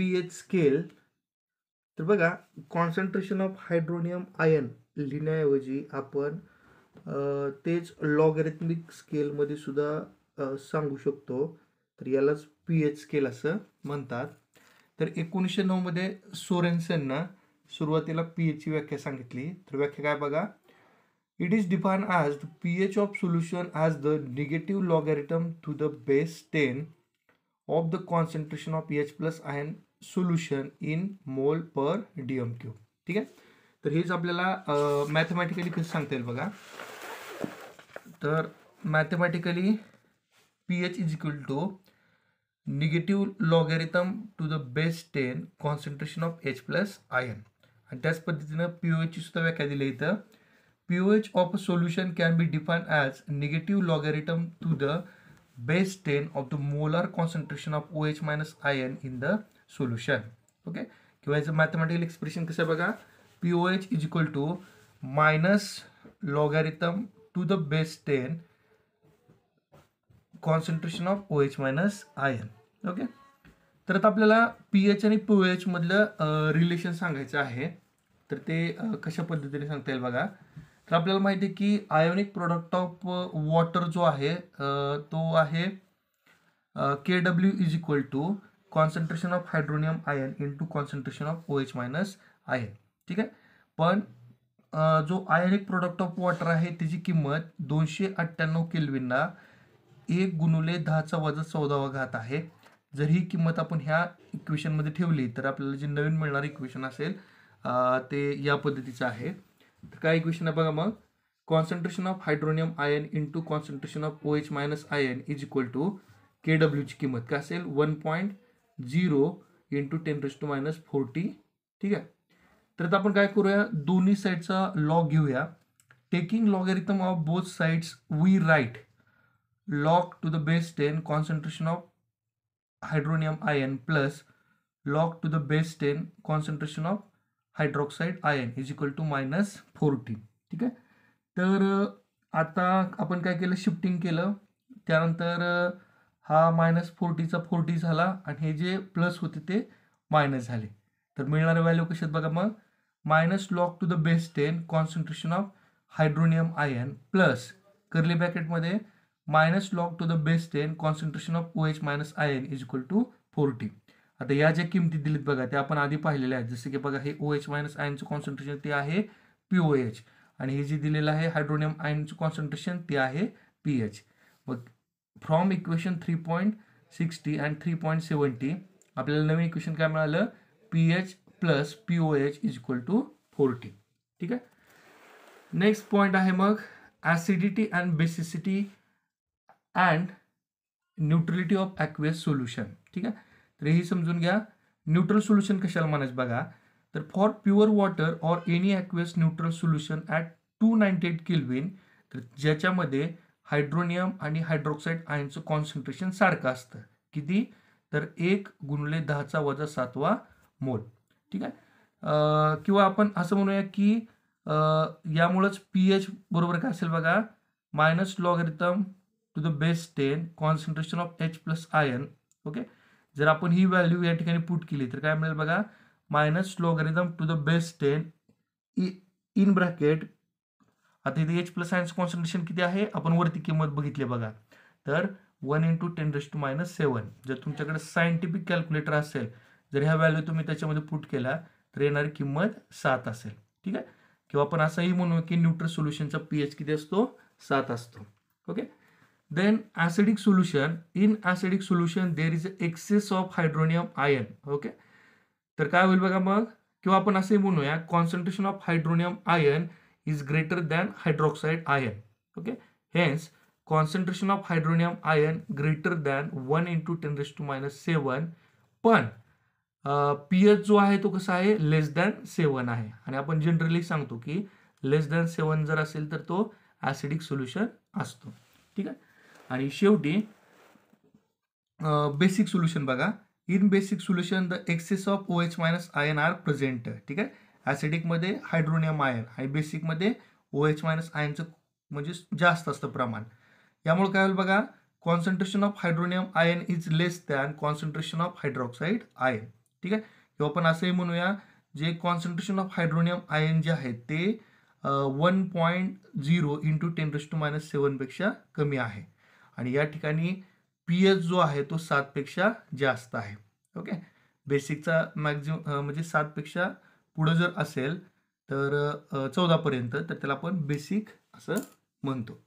P H scale तर बघा concentration of hydronium ion लिहिण्याऐवजी आपण तेच लॉगरेथमिक स्केलमध्ये सुद्धा सांगू शकतो तर यालाच पी एच स्केल असं म्हणतात तर एकोणीसशे नऊमध्ये सोरेन्सेननं सुरुवातीला पी एचची व्याख्या सांगितली तर व्याख्या काय बघा it is define as the P H of solution as the negative logarithm to the best ten of the concentration of H plus ion solution in mole per DM Q ठीक आहे तर हेच आपल्याला मॅथमॅटिकली कसं सांगता येईल बघा तर mathematically P H is equal to negative logarithm to the best ten concentration of H plus ion आणि त्याच पद्धतीनं पी ओ एचची सुद्धा व्याख्या दिली इथं P O H of solution can be define as negative logarithm to the best ten of the molar concentration of O H minus ion in the solution okay किंवा याचं mathematical expression कसं बघा P O H is equal to minus logarithm to the base ten concentration of O H minus I N okay तर आता आपल्याला P H आणि P O मधलं relation सांगायचं आहे तर ते कशा पद्धतीने सांगता येईल बघा तर आपल्याला माहिती आहे की आयोनिक प्रोडक्ट ऑफ वॉटर जो आहे तो आहे K W is equal to concentration of hydronium ion to concentration of O H minus ion ठीक आहे पण जो आयनिक प्रोडक्ट ऑफ वॉटर आहे त्याची किंमत दोनशे अठ्ठ्याण्णव केल्विनला एक गुणुले दहाचा वजा चौदावा घात आहे जर ही किंमत आपण ह्या इक्वेशनमध्ये ठेवली तर आपल्याला जे नवीन मिळणार इक्वेशन असेल ते या पद्धतीचं आहे तर काय इक्वेशन आहे बघा मग concentration of hydronium ion to concentration of O H minus ion is equal to K डब्ल्यूची किंमत काय असेल one point zero into ten raise to minus forty ठीक आहे तर आता आपण काय करूया दोन्ही साईडचा लॉग घेऊया taking logarithm of both sides we write log to the base ten concentration of hydronium ion plus log to the base ten concentration of hydroxide ion is equal to minus forty ठीक आहे तर आता आपण काय केलं shifting केलं त्यानंतर हा मायनस फोर्टीचा फोर्टी झाला आणि हे जे प्लस होते ते मायनस झाले तर मिळणारे व्हॅल्यू कशात बघा मग minus log to the base ten concentration of hydronium ion plus curly ब्रॅकेटमध्ये minus log to the best ten concentration of O H minus I N is equal to forty आता या ज्या किमती दिलीत बघा त्या आपण आधी पाहिलेल्या आहेत जसं की बघा हे ओ एच मायनस आयनचं कॉन्सन्ट्रेशन ते आहे पी ओ एच आणि हे जे दिलेलं आहे हायड्रोनियम आयनचं कॉन्सन्ट्रेशन ते आहे पी एच मग from equation three point sixty and three point seventy आपल्याला नवीन इक्वेशन काय मिळालं P H plus P O H is equal to forty ठीक आहे नेक्स्ट पॉईंट आहे मग acidity and basicity and neutrality of aqueous solution ठीक आहे तर हे समजून घ्या न्यूट्रल सोल्युशन कशाला मानायचं बघा तर for pure water or any aqueous neutral solution at two ninety eight kelvin तर ज्याच्यामध्ये हायड्रोनियम आणि हायड्रोक्साईड आयनचं कॉन्सन्ट्रेशन सारखं असतं किती तर एक गुणले दहाचा वजा सातवा मोल ठीक आहे किंवा आपण असं म्हणूया की यामुळंच पी एच बरोबर काय असेल बघा minus logarithm to the base ten concentration of H plus ion okay जर आपण ही व्हॅल्यू या ठिकाणी पुट केली तर काय मिळेल बघा minus logarithm to the base ten in bracket आता इथे एच प्लस आयन्स कॉन्सन्ट्रेशन किती आहे आपण वरती किंमत बघितली बघा तर one into ten raised to minus seven जर तुमच्याकडे सायंटिफिक कॅल्क्युलेटर असेल जर ह्या व्हॅल्यू तुम्ही त्याच्यामध्ये पुट केला तर येणारी किंमत सात असेल ठीक आहे किंवा आपण असंही म्हणू की न्यूट्रल सोल्युशनचा पी एच किती असतो सात असतो okay then acidic solution in acidic solution there is excess of hydronium ion okay तर काय होईल बघा मग किंवा आपण असंही म्हणूया concentration of hydronium ion is greater than hydroxide ion. Okay. Hence, concentration of hydronium ion greater than 1 into 10 raised to minus 7 पण पीएच uh, जो आहे तो कसा आहे लेस दॅन सेवन आहे आणि आपण जनरली सांगतो की लेस दॅन सेवन जर असेल तर तो ऍसिडिक सोल्युशन असतो ठीक आहे आणि शेवटी बेसिक uh, सोल्युशन बघा in basic solution the excess of O H minus I N are present ठीक आहे ॲसिडिकमध्ये हायड्रोनियम आयन आणि बेसिकमध्ये ओ एच मायनस आयनचं म्हणजे जास्त असतं प्रमाण यामुळे काय होईल बघा concentration of hydronium ion is less than concentration of hydroxide ion ठीक आहे किंवा आपण असंही म्हणूया जे कॉन्सन्ट्रेशन ऑफ हायड्रोनियम आयन जे आहे ते one point zero into ten to minus सेवनपेक्षा कमी आहे आणि या ठिकाणी पी एच जो आहे तो सातपेक्षा जास्त आहे ओके बेसिकचा मॅक्झिम म्हणजे सातपेक्षा पुढं जर असेल तर चौदापर्यंत तर त्याला आपण बेसिक असं म्हणतो